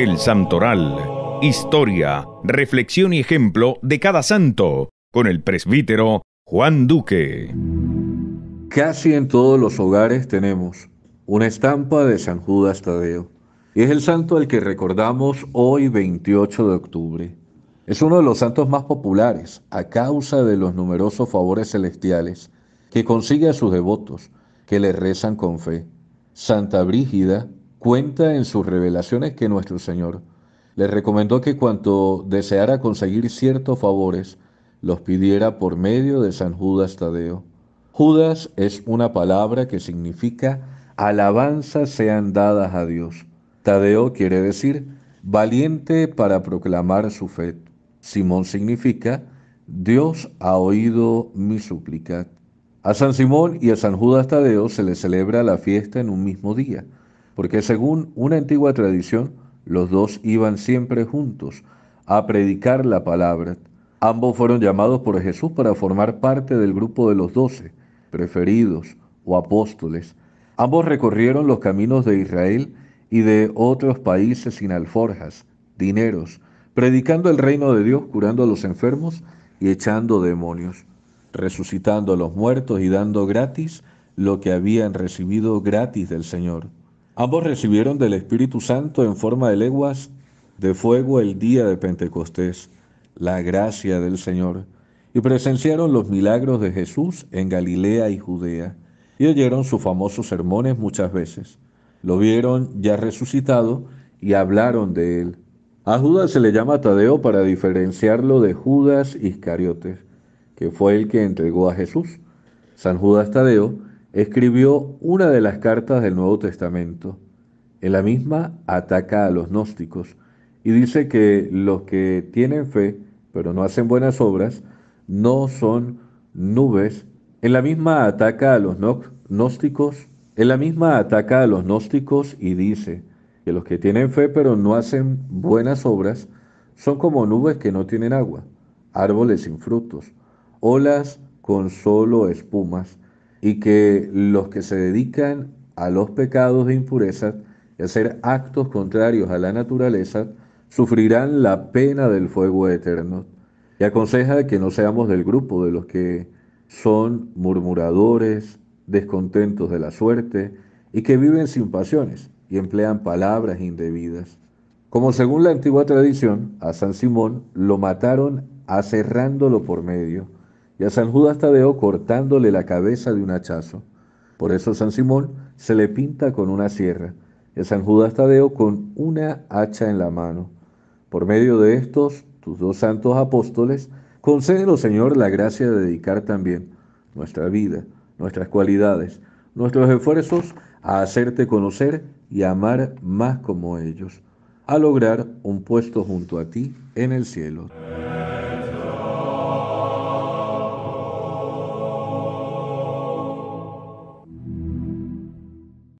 El Santoral. Historia, reflexión y ejemplo de cada santo, con el presbítero Juan Duque. Casi en todos los hogares tenemos una estampa de San Judas Tadeo. Y es el santo al que recordamos hoy 28 de octubre. Es uno de los santos más populares a causa de los numerosos favores celestiales que consigue a sus devotos que le rezan con fe. Santa Brígida cuenta en sus revelaciones que nuestro Señor le recomendó que cuanto deseara conseguir ciertos favores, los pidiera por medio de San Judas Tadeo. Judas es una palabra que significa alabanzas sean dadas a Dios. Tadeo quiere decir valiente para proclamar su fe. Simón significa Dios ha oído mi súplica. A San Simón y a San Judas Tadeo se les celebra la fiesta en un mismo día porque según una antigua tradición, los dos iban siempre juntos a predicar la palabra. Ambos fueron llamados por Jesús para formar parte del grupo de los doce, preferidos o apóstoles. Ambos recorrieron los caminos de Israel y de otros países sin alforjas, dineros, predicando el reino de Dios, curando a los enfermos y echando demonios, resucitando a los muertos y dando gratis lo que habían recibido gratis del Señor. Ambos recibieron del Espíritu Santo en forma de leguas de fuego el día de Pentecostés, la gracia del Señor, y presenciaron los milagros de Jesús en Galilea y Judea, y oyeron sus famosos sermones muchas veces. Lo vieron ya resucitado y hablaron de él. A Judas se le llama Tadeo para diferenciarlo de Judas Iscariotes, que fue el que entregó a Jesús. San Judas Tadeo escribió una de las cartas del Nuevo Testamento. En la misma ataca a los gnósticos y dice que los que tienen fe, pero no hacen buenas obras, no son nubes. En la misma ataca a los gnósticos, en la misma ataca a los gnósticos y dice que los que tienen fe pero no hacen buenas obras son como nubes que no tienen agua, árboles sin frutos, olas con solo espumas y que los que se dedican a los pecados de impurezas y hacer actos contrarios a la naturaleza sufrirán la pena del fuego eterno. Y aconseja que no seamos del grupo de los que son murmuradores, descontentos de la suerte y que viven sin pasiones y emplean palabras indebidas. Como según la antigua tradición, a San Simón lo mataron aserrándolo por medio y a San Judas Tadeo cortándole la cabeza de un hachazo. Por eso San Simón se le pinta con una sierra y a San Judas Tadeo con una hacha en la mano. Por medio de estos, tus dos santos apóstoles, concédelo, Señor, la gracia de dedicar también nuestra vida, nuestras cualidades, nuestros esfuerzos a hacerte conocer y amar más como ellos, a lograr un puesto junto a ti en el cielo.